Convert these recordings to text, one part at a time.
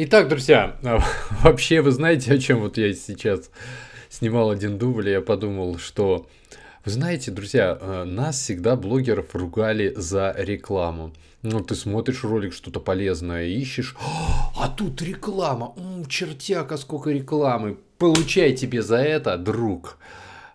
Итак, друзья, а, вообще вы знаете, о чем вот я сейчас снимал один дубль, и я подумал, что... Вы знаете, друзья, а, нас всегда блогеров ругали за рекламу. Ну, ты смотришь ролик, что-то полезное ищешь, а тут реклама, М, чертяка, сколько рекламы, получай тебе за это, друг.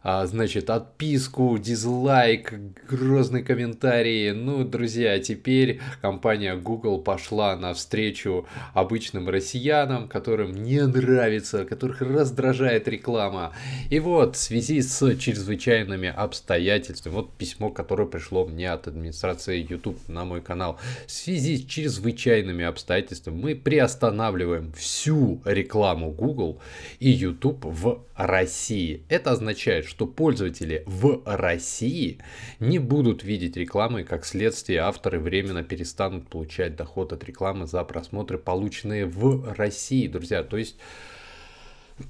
А, значит, отписку, дизлайк, грозный комментарий. Ну, друзья, теперь компания Google пошла навстречу обычным россиянам, которым не нравится, которых раздражает реклама. И вот, в связи с чрезвычайными обстоятельствами, вот письмо, которое пришло мне от администрации YouTube на мой канал. В связи с чрезвычайными обстоятельствами мы приостанавливаем всю рекламу Google и YouTube в России. Это означает, что что пользователи в России не будут видеть рекламы, и как следствие авторы временно перестанут получать доход от рекламы за просмотры, полученные в России, друзья. То есть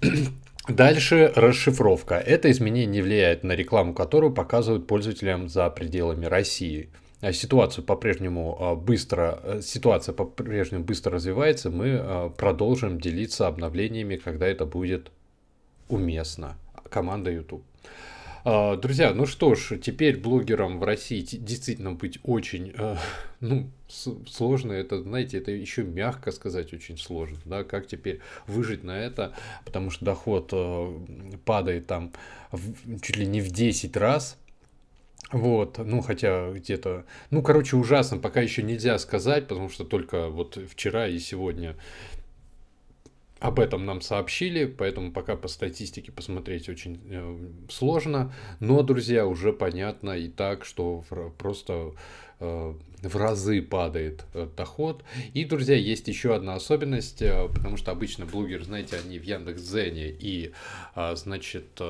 Дальше расшифровка. Это изменение не влияет на рекламу, которую показывают пользователям за пределами России. А ситуацию по-прежнему а, быстро, э, ситуация по-прежнему быстро развивается. Мы а, продолжим делиться обновлениями, когда это будет уместно. Команда YouTube. А, друзья, ну что ж, теперь блогерам в России действительно быть очень, э, ну, сложно, это, знаете, это еще мягко сказать очень сложно, да, как теперь выжить на это, потому что доход э, падает там чуть ли не в 10 раз, вот, ну хотя где-то, ну короче ужасно, пока еще нельзя сказать, потому что только вот вчера и сегодня об этом нам сообщили, поэтому пока по статистике посмотреть очень э, сложно. Но, друзья, уже понятно и так, что просто э, в разы падает э, доход. И, друзья, есть еще одна особенность, потому что обычно блогеры, знаете, они в Яндекс.Дзене и, а, значит,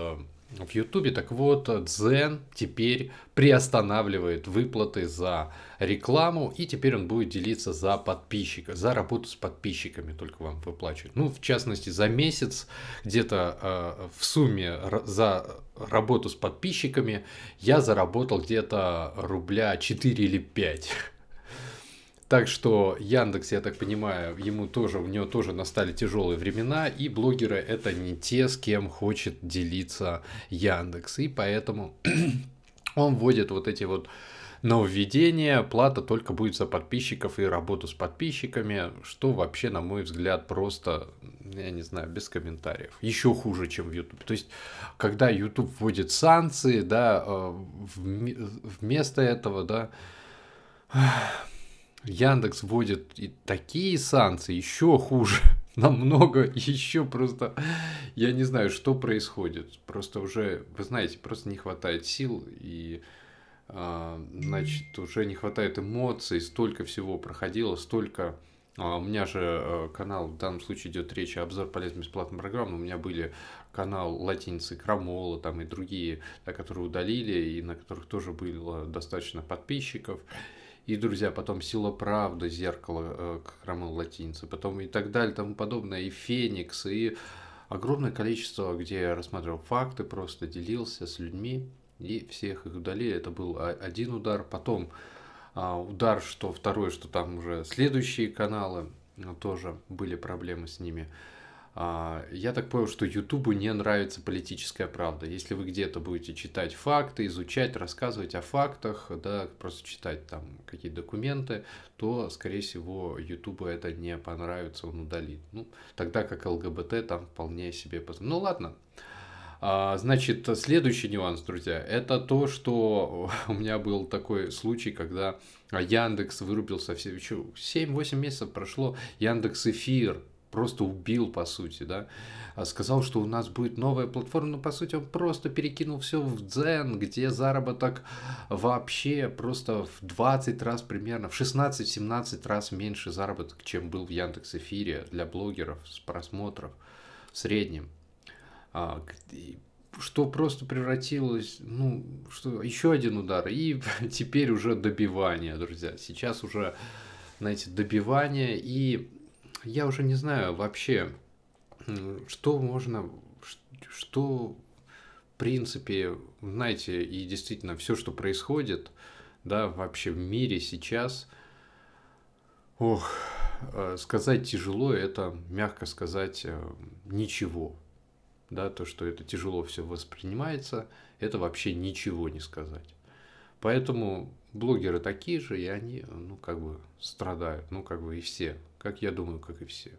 в Ютубе. Так вот, Дзен теперь приостанавливает выплаты за рекламу, и теперь он будет делиться за подписчика, за работу с подписчиками только вам выплачивают. Ну, в частности, за месяц где-то э, в сумме за работу с подписчиками я заработал где-то рубля 4 или 5. Так что Яндекс, я так понимаю, ему тоже, у него тоже настали тяжелые времена, и блогеры это не те, с кем хочет делиться Яндекс. И поэтому он вводит вот эти вот нововведения, плата только будет за подписчиков и работу с подписчиками, что вообще, на мой взгляд, просто, я не знаю, без комментариев. Еще хуже, чем в YouTube. То есть, когда YouTube вводит санкции, да, э, вместо этого, да, Яндекс вводит и такие санкции, еще хуже, намного еще просто, я не знаю, что происходит. Просто уже, вы знаете, просто не хватает сил и а, значит, уже не хватает эмоций, столько всего проходило, столько... А, у меня же э, канал, в данном случае идет речь о обзор полезных бесплатных программ, у меня были канал латиницы Крамола там и другие, да, которые удалили, и на которых тоже было достаточно подписчиков и «Друзья», потом «Сила правды», «Зеркало» э, Роман Латинца, потом и так далее, тому подобное, и «Феникс», и огромное количество, где я рассматривал факты, просто делился с людьми, и всех их удалили. Это был один удар, потом а, удар, что второй, что там уже следующие каналы тоже были проблемы с ними. А, я так понял, что Ютубу не нравится политическая правда. Если вы где-то будете читать факты, изучать, рассказывать о фактах, да, просто читать там какие-то документы, то, скорее всего, Ютубу это не понравится, он удалит. Ну, тогда как ЛГБТ там вполне себе... Ну ладно, а, Значит, следующий нюанс, друзья, это то, что у меня был такой случай, когда Яндекс вырубился, все, еще 7-8 месяцев прошло, Яндекс Эфир просто убил, по сути, да, а сказал, что у нас будет новая платформа, но, ну, по сути, он просто перекинул все в Дзен, где заработок вообще просто в 20 раз примерно, в 16-17 раз меньше заработок, чем был в Яндекс Эфире для блогеров с просмотров в среднем а, что просто превратилось, ну, что еще один удар, и теперь уже добивание, друзья. Сейчас уже, знаете, добивание и я уже не знаю вообще, что можно, что в принципе, знаете, и действительно все, что происходит, да, вообще в мире сейчас, ох, э, сказать тяжело, это, мягко сказать, э, ничего. Да, то, что это тяжело все воспринимается, это вообще ничего не сказать. Поэтому блогеры такие же, и они, ну, как бы страдают, ну, как бы и все как я думаю, как и все.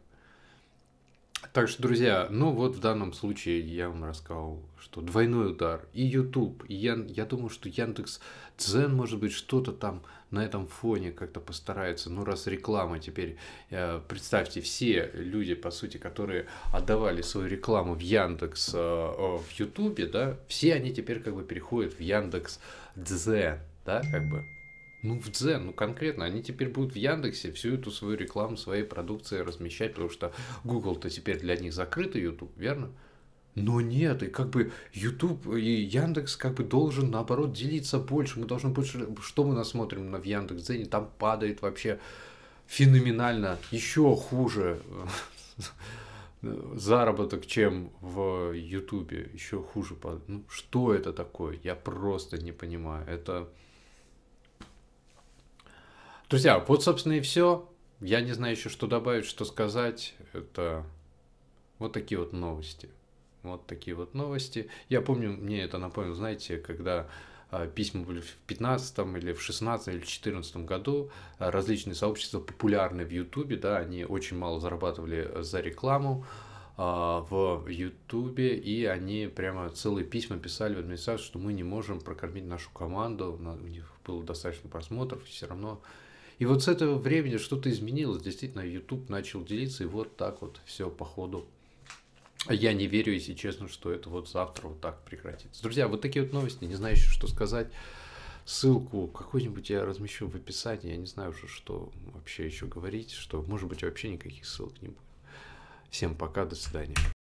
Так что, друзья, ну вот в данном случае я вам рассказал, что двойной удар, и YouTube, и я, я думаю, что Яндекс Цен может быть, что-то там на этом фоне как-то постарается. Ну, раз реклама теперь, э, представьте, все люди, по сути, которые отдавали свою рекламу в Яндекс, э, э, в Ютубе, да, все они теперь как бы переходят в Яндекс Дзен, да, как бы ну, в Дзен, ну, конкретно, они теперь будут в Яндексе всю эту свою рекламу своей продукции размещать, потому что Google-то теперь для них закрыт, YouTube, верно? Но нет, и как бы YouTube и Яндекс как бы должен, наоборот, делиться больше. Мы должны больше... Что мы насмотрим на в Яндекс.Дзене? Там падает вообще феноменально, еще хуже заработок, чем в Ютубе, еще хуже. Ну, что это такое? Я просто не понимаю. Это Друзья, вот, собственно, и все. Я не знаю еще, что добавить, что сказать. Это вот такие вот новости. Вот такие вот новости. Я помню, мне это напомнил, знаете, когда а, письма были в 15 или в 16 или в 14 году. Различные сообщества популярны в Ютубе, да, они очень мало зарабатывали э, за рекламу а, в Ютубе, и они прямо целые письма писали в администрацию, что мы не можем прокормить нашу команду, у них было достаточно просмотров, все равно и вот с этого времени что-то изменилось. Действительно, YouTube начал делиться, и вот так вот все по ходу. Я не верю, если честно, что это вот завтра вот так прекратится. Друзья, вот такие вот новости, не знаю еще, что сказать. Ссылку какую-нибудь я размещу в описании, я не знаю уже, что вообще еще говорить, что, может быть, вообще никаких ссылок не будет. Всем пока, до свидания.